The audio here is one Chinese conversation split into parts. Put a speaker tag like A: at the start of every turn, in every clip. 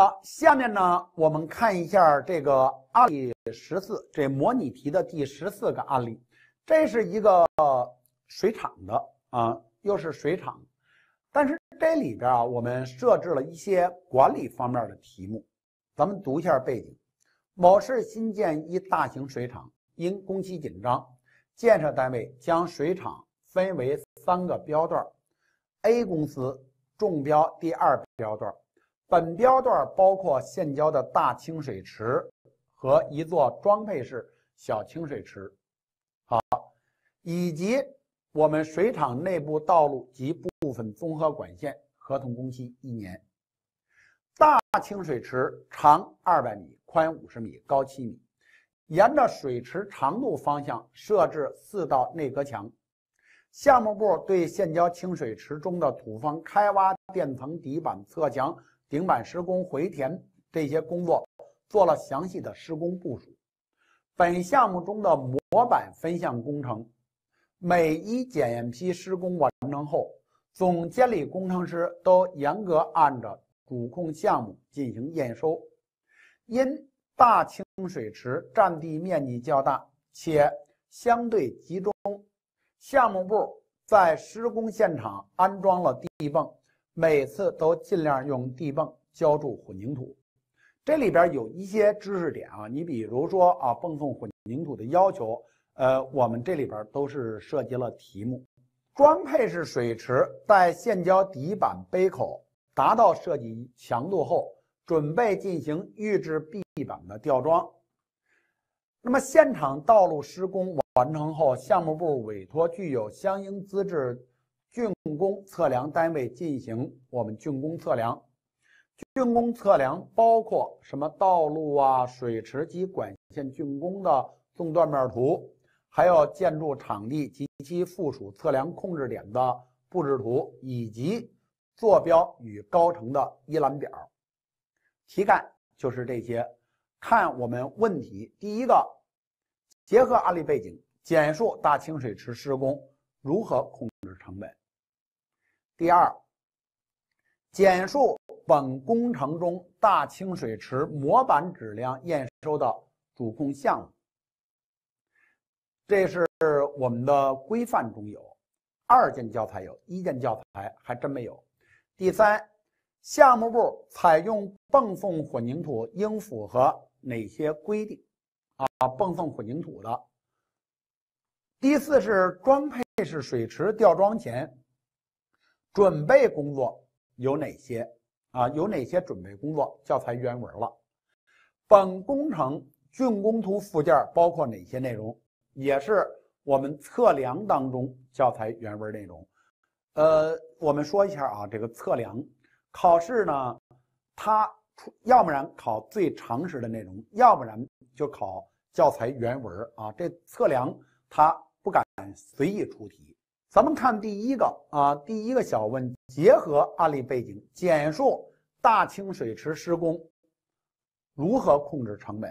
A: 好，下面呢，我们看一下这个案例十四，这模拟题的第十四个案例。这是一个水厂的啊，又是水厂，但是这里边啊，我们设置了一些管理方面的题目。咱们读一下背景：某市新建一大型水厂，因工期紧张，建设单位将水厂分为三个标段，A 公司中标第二标段。本标段包括现浇的大清水池和一座装配式小清水池，好，以及我们水厂内部道路及部分综合管线。合同工期一年。大清水池长二百米，宽五十米，高七米，沿着水池长度方向设置四道内隔墙。项目部对现浇清水池中的土方开挖、垫层底板、侧墙。顶板施工、回填这些工作做了详细的施工部署。本项目中的模板分项工程，每一检验批施工完成后，总监理工程师都严格按照主控项目进行验收。因大清水池占地面积较大且相对集中，项目部在施工现场安装了地泵。每次都尽量用地泵浇筑混凝土，这里边有一些知识点啊，你比如说啊，泵送混凝土的要求，呃，我们这里边都是涉及了题目。装配式水池在现浇底板杯口达到设计强度后，准备进行预制壁板的吊装。那么现场道路施工完成后，项目部委托具有相应资质。竣工测量单位进行我们竣工测量，竣工测量包括什么道路啊、水池及管线竣工的纵断面图，还有建筑场地及其附属测量控制点的布置图以及坐标与高程的一览表。题干就是这些。看我们问题第一个，结合案例背景，简述大清水池施工如何控制成本。第二，简述本工程中大清水池模板质量验收的主控项目。这是我们的规范中有，二建教材有，一建教材还真没有。第三，项目部采用泵送混凝土应符合哪些规定？啊，泵送混凝土的。第四是装配式水池吊装前。准备工作有哪些啊？有哪些准备工作？教材原文了。本工程竣工图附件包括哪些内容？也是我们测量当中教材原文内容。呃，我们说一下啊，这个测量考试呢，它要不然考最常识的内容，要不然就考教材原文啊。这测量它不敢随意出题。咱们看第一个啊，第一个小问，结合案例背景，简述大清水池施工如何控制成本。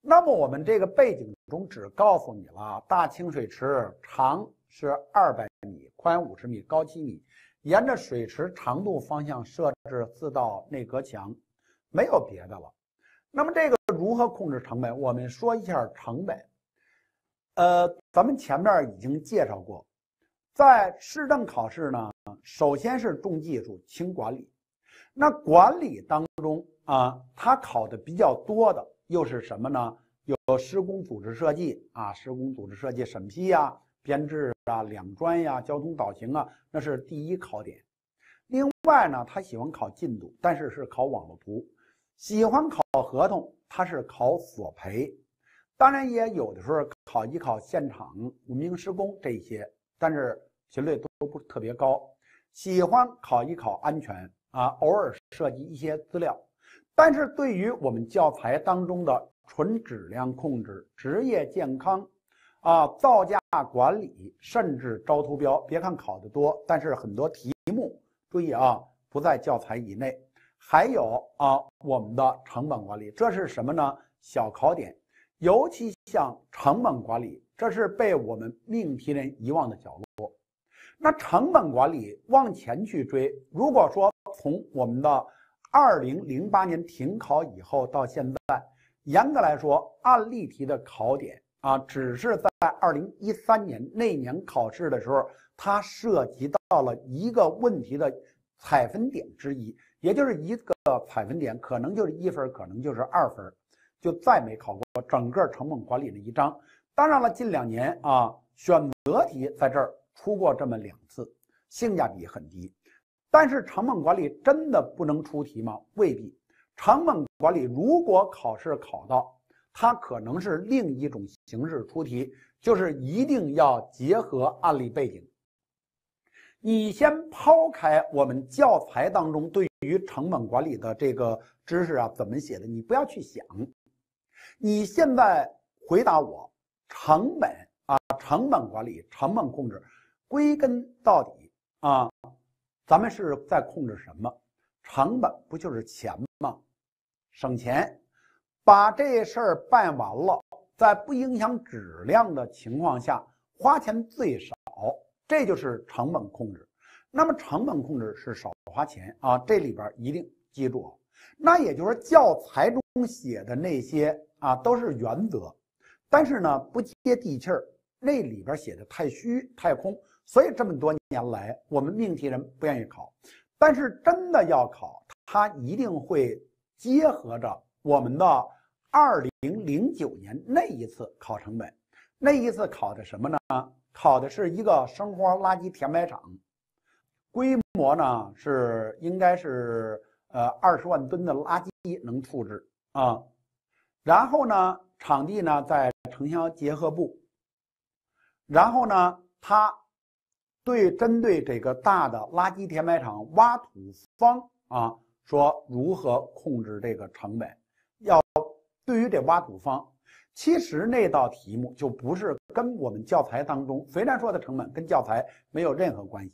A: 那么我们这个背景中只告诉你了，大清水池长是二百米，宽五十米，高七米，沿着水池长度方向设置四道内隔墙，没有别的了。那么这个如何控制成本？我们说一下成本。呃，咱们前面已经介绍过。在市政考试呢，首先是重技术轻管理，那管理当中啊，他考的比较多的又是什么呢？有施工组织设计啊，施工组织设计审批呀、编制啊、两专呀、交通导行啊，那是第一考点。另外呢，他喜欢考进度，但是是考网络图；喜欢考合同，他是考索赔。当然也有的时候考一考现场文明施工这些。但是频率都不是特别高，喜欢考一考安全啊，偶尔涉及一些资料。但是对于我们教材当中的纯质量控制、职业健康啊、造价管理，甚至招投标，别看考的多，但是很多题目注意啊，不在教材以内。还有啊，我们的成本管理，这是什么呢？小考点，尤其像成本管理。这是被我们命题人遗忘的角落。那成本管理往前去追，如果说从我们的二零零八年停考以后到现在，严格来说，案例题的考点啊，只是在二零一三年那年考试的时候，它涉及到了一个问题的采分点之一，也就是一个采分点，可能就是一分，可能就是二分，就再没考过整个成本管理的一章。当然了，近两年啊，选择题在这儿出过这么两次，性价比很低。但是成本管理真的不能出题吗？未必。成本管理如果考试考到，它可能是另一种形式出题，就是一定要结合案例背景。你先抛开我们教材当中对于成本管理的这个知识啊怎么写的，你不要去想。你现在回答我。成本啊，成本管理、成本控制，归根到底啊，咱们是在控制什么？成本不就是钱吗？省钱，把这事儿办完了，在不影响质量的情况下，花钱最少，这就是成本控制。那么，成本控制是少花钱啊，这里边一定记住。那也就是教材中写的那些啊，都是原则。但是呢，不接地气儿，那里边写的太虚太空，所以这么多年来，我们命题人不愿意考。但是真的要考，它一定会结合着我们的2009年那一次考成本，那一次考的什么呢？考的是一个生活垃圾填埋场，规模呢是应该是呃二十万吨的垃圾能处置啊，然后呢，场地呢在。城乡结合部，然后呢？他对针对这个大的垃圾填埋场挖土方啊，说如何控制这个成本？要对于这挖土方，其实那道题目就不是跟我们教材当中虽然说的成本跟教材没有任何关系。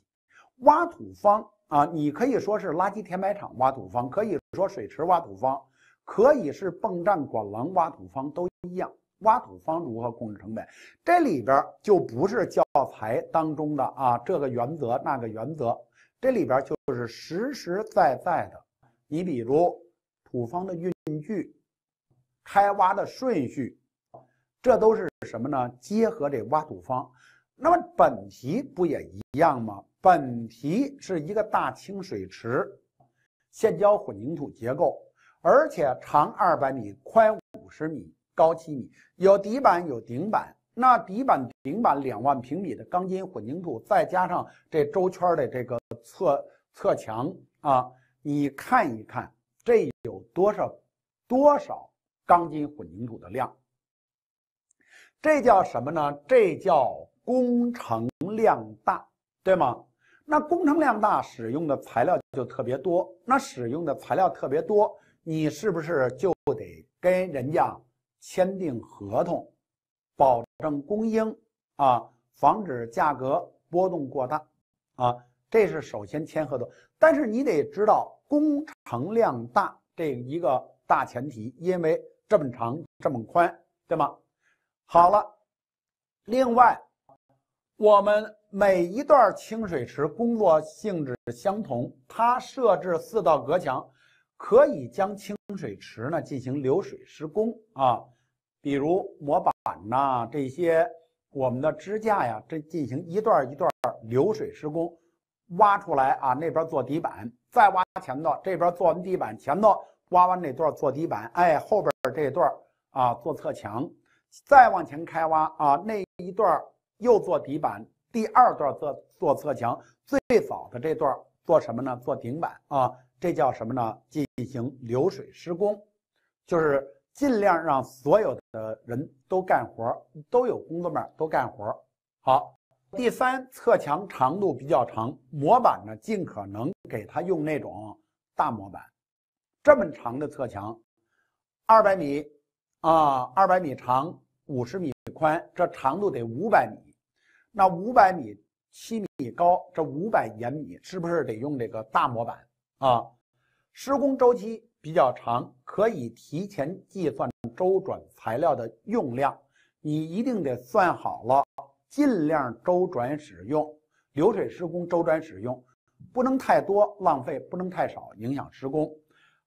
A: 挖土方啊，你可以说是垃圾填埋场挖土方，可以说水池挖土方，可以是泵站管廊挖土方，都一样。挖土方如何控制成本？这里边就不是教材当中的啊这个原则那个原则，这里边就是实实在在的。你比如土方的运距、开挖的顺序，这都是什么呢？结合这挖土方。那么本题不也一样吗？本题是一个大清水池，现浇混凝土结构，而且长二百米，宽五十米。高七米，有底板有顶板，那底板顶板两万平米的钢筋混凝土，再加上这周圈的这个侧侧墙啊，你看一看这有多少多少钢筋混凝土的量，这叫什么呢？这叫工程量大，对吗？那工程量大使用的材料就特别多，那使用的材料特别多，你是不是就得跟人家？签订合同，保证供应啊，防止价格波动过大啊，这是首先签合同。但是你得知道工程量大这一个大前提，因为这么长这么宽，对吗？好了，另外，我们每一段清水池工作性质相同，它设置四道隔墙，可以将清水池呢进行流水施工啊。比如模板呐，这些我们的支架呀，这进行一段一段流水施工，挖出来啊，那边做底板，再挖前头，这边做完底板前头挖完那段做底板，哎，后边这段啊做侧墙，再往前开挖啊，那一段又做底板，第二段做做侧墙，最早的这段做什么呢？做顶板啊，这叫什么呢？进行流水施工，就是。尽量让所有的人都干活，都有工作面，都干活。好，第三侧墙长度比较长，模板呢尽可能给他用那种大模板。这么长的侧墙，二百米啊，二百米长，五十米宽，这长度得五百米。那五百米七米高，这五百延米是不是得用这个大模板啊？施工周期。比较长，可以提前计算周转材料的用量。你一定得算好了，尽量周转使用，流水施工周转使用，不能太多浪费，不能太少影响施工。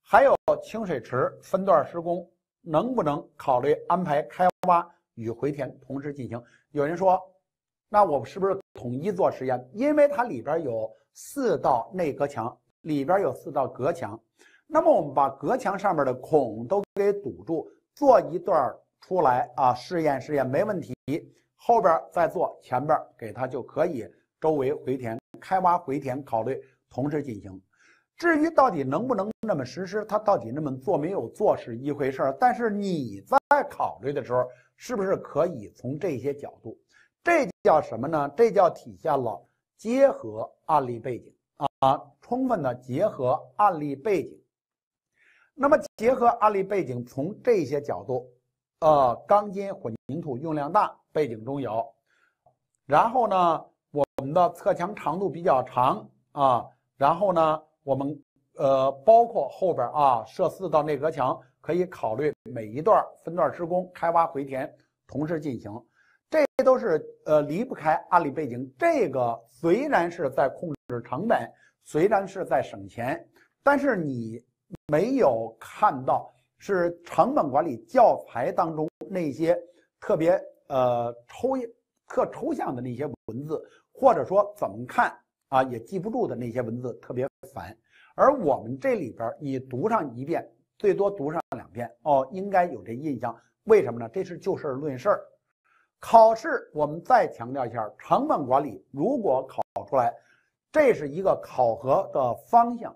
A: 还有清水池分段施工，能不能考虑安排开挖与回填同时进行？有人说，那我是不是统一做实验？因为它里边有四道内隔墙，里边有四道隔墙。那么我们把隔墙上面的孔都给堵住，做一段出来啊，试验试验没问题，后边再做，前边给他就可以，周围回填、开挖回填考虑同时进行。至于到底能不能那么实施，它到底那么做没有做是一回事儿，但是你在考虑的时候，是不是可以从这些角度？这叫什么呢？这叫体现了结合案例背景啊，充分的结合案例背景。那么结合案例背景，从这些角度，呃，钢筋混凝土用量大，背景中有。然后呢，我们的侧墙长度比较长啊，然后呢，我们呃包括后边啊设四道内隔墙，可以考虑每一段分段施工、开挖回填同时进行。这都是呃离不开案例背景。这个虽然是在控制成本，虽然是在省钱，但是你。没有看到是成本管理教材当中那些特别呃抽特抽象的那些文字，或者说怎么看啊也记不住的那些文字，特别烦。而我们这里边，你读上一遍，最多读上两遍哦，应该有这印象。为什么呢？这是就事儿论事儿。考试我们再强调一下，成本管理如果考出来，这是一个考核的方向。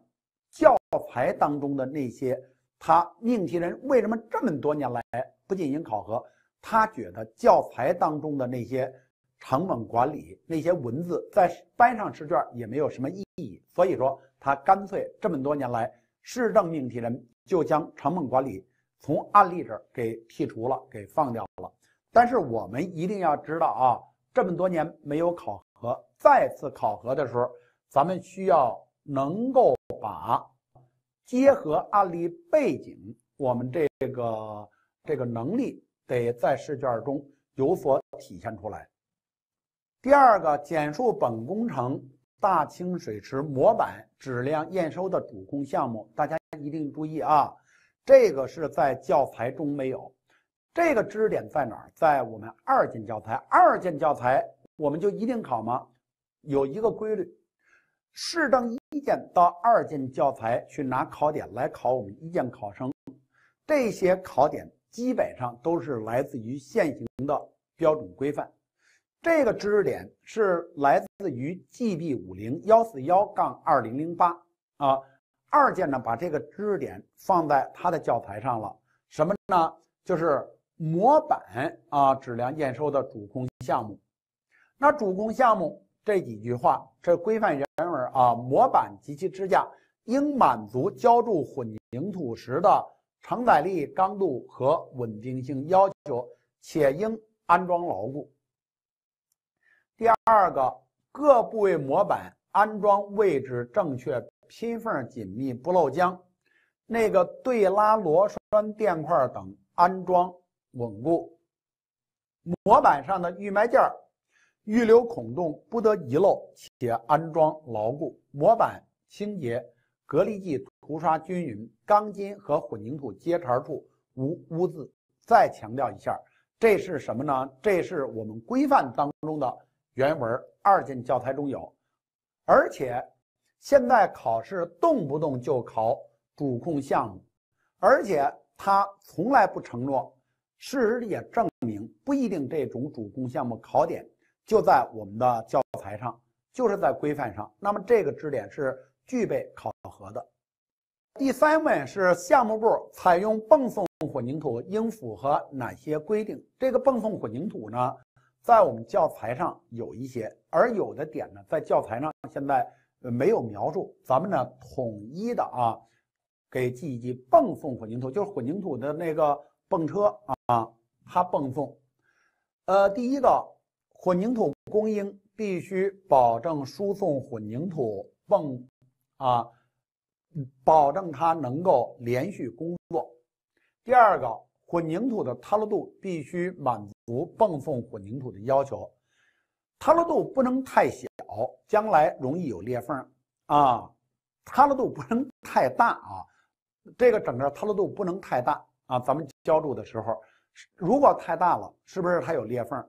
A: 教材当中的那些，他命题人为什么这么多年来不进行考核？他觉得教材当中的那些成本管理那些文字在班上试卷也没有什么意义，所以说他干脆这么多年来，市政命题人就将成本管理从案例这给剔除了，给放掉了。但是我们一定要知道啊，这么多年没有考核，再次考核的时候，咱们需要能够。把结合案例背景，我们这个这个能力得在试卷中有所体现出来。第二个，简述本工程大清水池模板质量验收的主控项目，大家一定注意啊，这个是在教材中没有。这个知识点在哪儿？在我们二建教材。二建教材我们就一定考吗？有一个规律。市政一建到二建教材去拿考点来考我们一建考生，这些考点基本上都是来自于现行的标准规范。这个知识点是来自于 GB 五零幺四幺杠二零零八啊。二建呢，把这个知识点放在他的教材上了。什么呢？就是模板啊，质量验收的主控项目。那主控项目这几句话，这规范原。啊，模板及其支架应满足浇筑混凝土时的承载力、刚度和稳定性要求，且应安装牢固。第二个，各部位模板安装位置正确，拼缝紧密不漏浆。那个对拉螺栓垫块等安装稳固。模板上的预埋件儿。预留孔洞不得遗漏，且安装牢固；模板清洁，隔离剂涂刷均匀；钢筋和混凝土接茬处无污渍。再强调一下，这是什么呢？这是我们规范当中的原文，二建教材中有。而且现在考试动不动就考主控项目，而且他从来不承诺。事实也证明，不一定这种主控项目考点。就在我们的教材上，就是在规范上。那么这个知识点是具备考核的。第三问是项目部采用泵送混凝土应符合哪些规定？这个泵送混凝土呢，在我们教材上有一些，而有的点呢，在教材上现在没有描述。咱们呢，统一的啊，给记一记泵送混凝土，就是混凝土的那个泵车啊，它泵送。呃，第一个。混凝土供应必须保证输送混凝土泵，啊，保证它能够连续工作。第二个，混凝土的塌落度必须满足泵送混凝土的要求，塌落度不能太小，将来容易有裂缝啊；塌落度不能太大啊，这个整个塌落度不能太大啊。咱们浇筑的时候，如果太大了，是不是它有裂缝？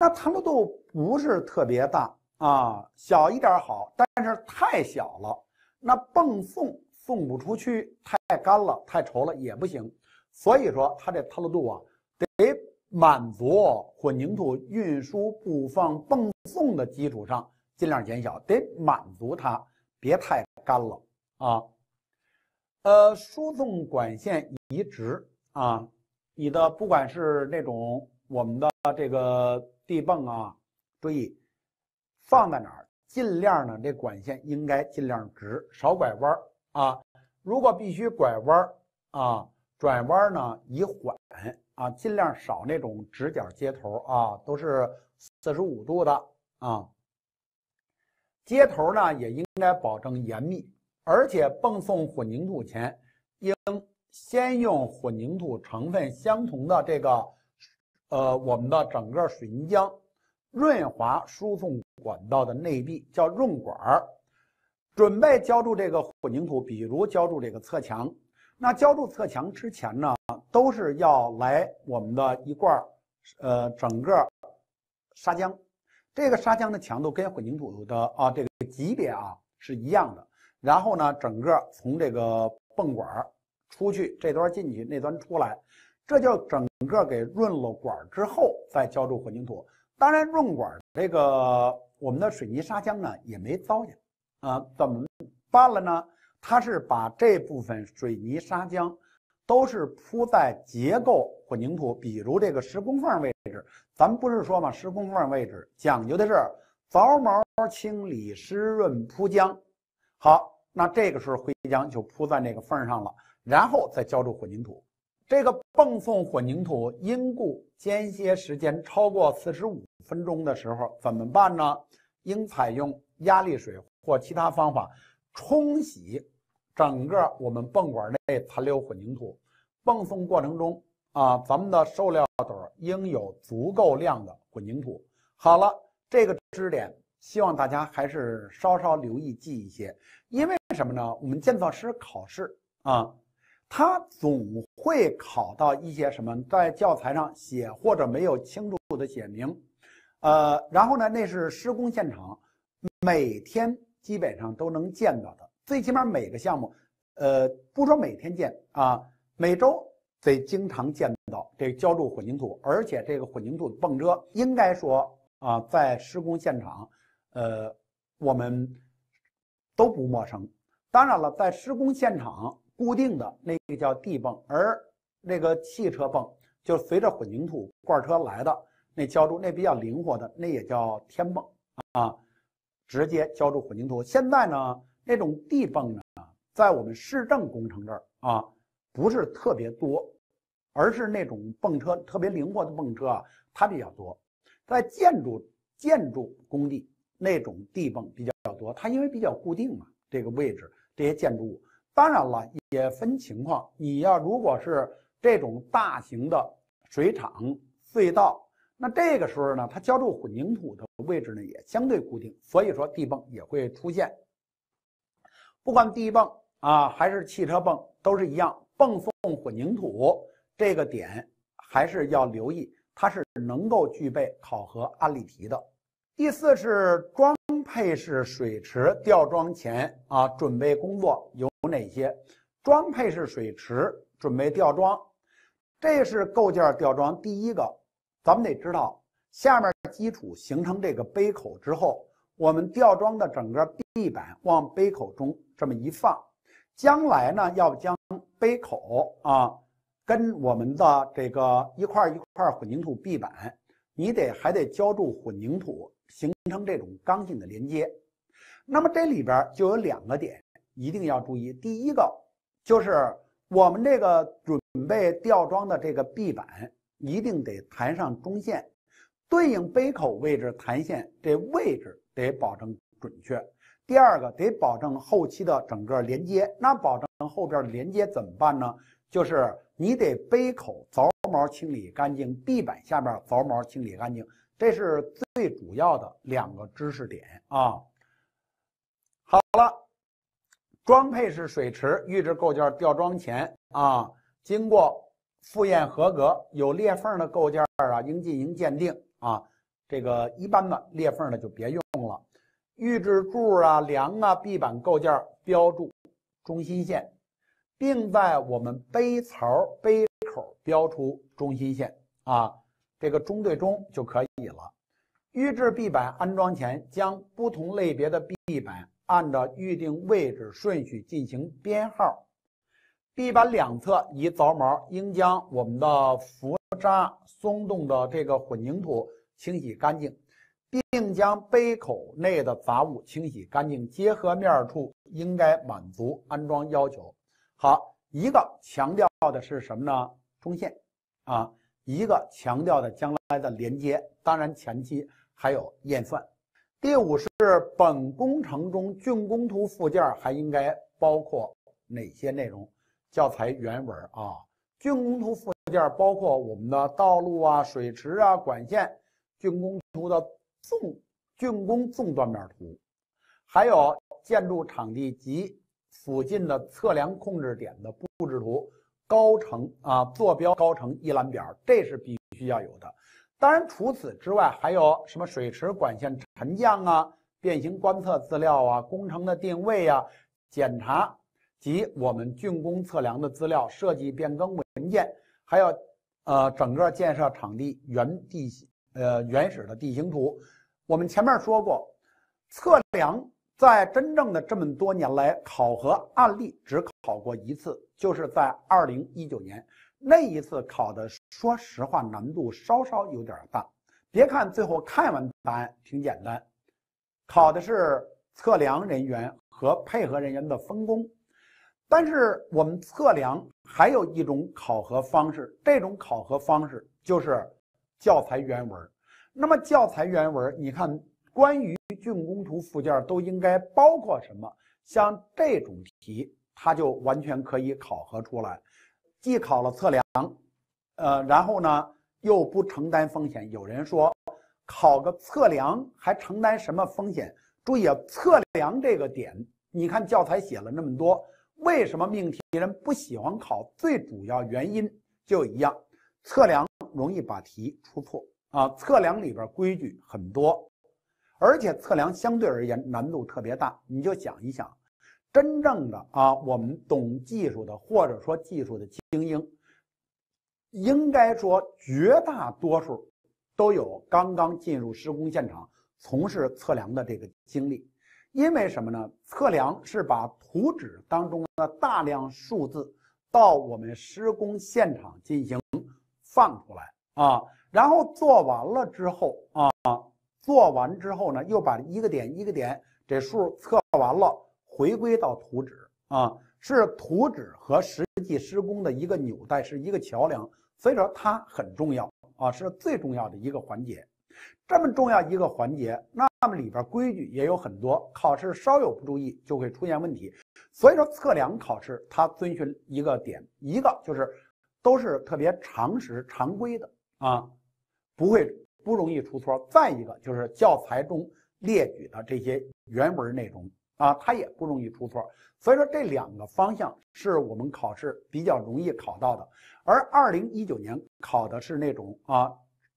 A: 那坍落度不是特别大啊，小一点好，但是太小了，那泵送送不出去，太干了，太稠了也不行。所以说，它这坍落度啊，得满足混凝土运输、布放、泵送的基础上，尽量减小，得满足它别太干了啊。呃，输送管线移植啊，你的不管是那种我们的这个。地泵啊，注意放在哪儿，尽量呢？这管线应该尽量直，少拐弯儿啊。如果必须拐弯儿啊，转弯呢宜缓啊，尽量少那种直角接头啊，都是四十五度的啊。接头呢也应该保证严密，而且泵送混凝土前，应先用混凝土成分相同的这个。呃，我们的整个水泥浆润滑输送管道的内壁叫润管儿，准备浇筑这个混凝土，比如浇筑这个侧墙。那浇筑侧墙之前呢，都是要来我们的一罐儿，呃，整个砂浆。这个砂浆的强度跟混凝土的啊这个级别啊是一样的。然后呢，整个从这个泵管儿出去，这端进去，那端出来。这就整个给润了管之后再浇筑混凝土。当然，润管这个我们的水泥砂浆呢也没糟践啊，怎么办了呢？它是把这部分水泥砂浆都是铺在结构混凝土，比如这个十工缝位置。咱们不是说嘛，十工缝位置讲究的是凿毛、清理、湿润、铺浆。好，那这个时候灰浆就铺在那个缝上了，然后再浇筑混凝土。这个泵送混凝土因故间歇时间超过四十五分钟的时候怎么办呢？应采用压力水或其他方法冲洗整个我们泵管内残留混凝土。泵送过程中啊，咱们的受料斗应有足够量的混凝土。好了，这个知识点希望大家还是稍稍留意记一些，因为什么呢？我们建造师考试啊，他总。会考到一些什么？在教材上写或者没有清楚的写明，呃，然后呢，那是施工现场每天基本上都能见到的，最起码每个项目，呃，不说每天见啊，每周得经常见到这浇筑混凝土，而且这个混凝土泵车应该说啊，在施工现场，呃，我们都不陌生。当然了，在施工现场。固定的那个叫地泵，而那个汽车泵就随着混凝土罐车来的那浇筑，那比较灵活的，那也叫天泵啊，直接浇筑混凝土。现在呢，那种地泵呢，在我们市政工程这儿啊，不是特别多，而是那种泵车特别灵活的泵车啊，它比较多。在建筑建筑工地那种地泵比较较多，它因为比较固定嘛，这个位置这些建筑物。当然了，也分情况。你要如果是这种大型的水厂隧道，那这个时候呢，它浇筑混凝土的位置呢也相对固定，所以说地泵也会出现。不管地泵啊还是汽车泵都是一样，泵送混凝土这个点还是要留意，它是能够具备考核案例题的。第四是装配式水池吊装前啊准备工作有。哪些装配式水池准备吊装？这是构件吊装第一个，咱们得知道下面基础形成这个杯口之后，我们吊装的整个壁板往杯口中这么一放，将来呢要将杯口啊跟我们的这个一块一块混凝土壁板，你得还得浇筑混凝土形成这种刚性的连接。那么这里边就有两个点。一定要注意，第一个就是我们这个准备吊装的这个壁板，一定得弹上中线，对应杯口位置弹线，这位置得保证准确。第二个得保证后期的整个连接，那保证后边连接怎么办呢？就是你得杯口凿毛清理干净，壁板下边凿毛清理干净，这是最主要的两个知识点啊。好了。装配式水池预制构件吊装前啊，经过复验合格，有裂缝的构件啊，应进行鉴定啊。这个一般的裂缝的就别用了。预制柱啊、梁啊、壁板构件标注中心线，并在我们杯槽杯口标出中心线啊，这个中对中就可以了。预制壁板安装前，将不同类别的壁板。按照预定位置顺序进行编号，地板两侧一凿毛，应将我们的浮渣松动的这个混凝土清洗干净，并将杯口内的杂物清洗干净。结合面处应该满足安装要求。好，一个强调的是什么呢？中线啊，一个强调的将来的连接。当然前期还有验算。第五是本工程中竣工图附件还应该包括哪些内容？教材原文啊，竣工图附件包括我们的道路啊、水池啊、管线、竣工图的纵竣工纵断面图，还有建筑场地及附近的测量控制点的布置图、高程啊、坐标高程一览表，这是必须要有的。当然，除此之外，还有什么水池管线沉降啊、变形观测资料啊、工程的定位啊、检查及我们竣工测量的资料、设计变更文件，还有呃整个建设场地原地呃原始的地形图。我们前面说过，测量在真正的这么多年来，考核案例只考过一次，就是在二零一九年。那一次考的，说实话难度稍稍有点大。别看最后看完答案挺简单，考的是测量人员和配合人员的分工。但是我们测量还有一种考核方式，这种考核方式就是教材原文。那么教材原文，你看关于竣工图附件都应该包括什么？像这种题，它就完全可以考核出来。既考了测量，呃，然后呢，又不承担风险。有人说，考个测量还承担什么风险？注意啊，测量这个点，你看教材写了那么多，为什么命题人不喜欢考？最主要原因就一样，测量容易把题出错啊。测量里边规矩很多，而且测量相对而言难度特别大。你就想一想。真正的啊，我们懂技术的，或者说技术的精英，应该说绝大多数都有刚刚进入施工现场从事测量的这个经历。因为什么呢？测量是把图纸当中的大量数字到我们施工现场进行放出来啊，然后做完了之后啊，做完之后呢，又把一个点一个点这数测完了。回归到图纸啊，是图纸和实际施工的一个纽带，是一个桥梁，所以说它很重要啊，是最重要的一个环节。这么重要一个环节，那么里边规矩也有很多，考试稍有不注意就会出现问题。所以说测量考试它遵循一个点，一个就是都是特别常识、常规的啊，不会不容易出错。再一个就是教材中列举的这些原文内容。啊，它也不容易出错，所以说这两个方向是我们考试比较容易考到的。而二零一九年考的是那种啊，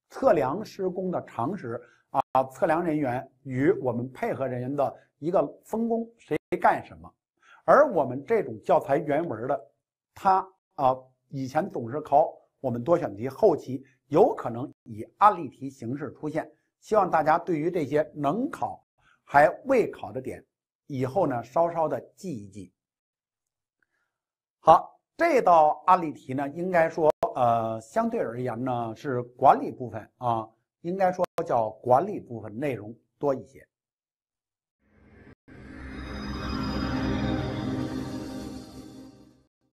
A: 测量施工的常识啊，测量人员与我们配合人员的一个分工，谁干什么。而我们这种教材原文的，它啊，以前总是考我们多选题，后期有可能以案例题形式出现。希望大家对于这些能考还未考的点。以后呢，稍稍的记一记。好，这道案例题呢，应该说，呃，相对而言呢，是管理部分啊，应该说叫管理部分内容多一些。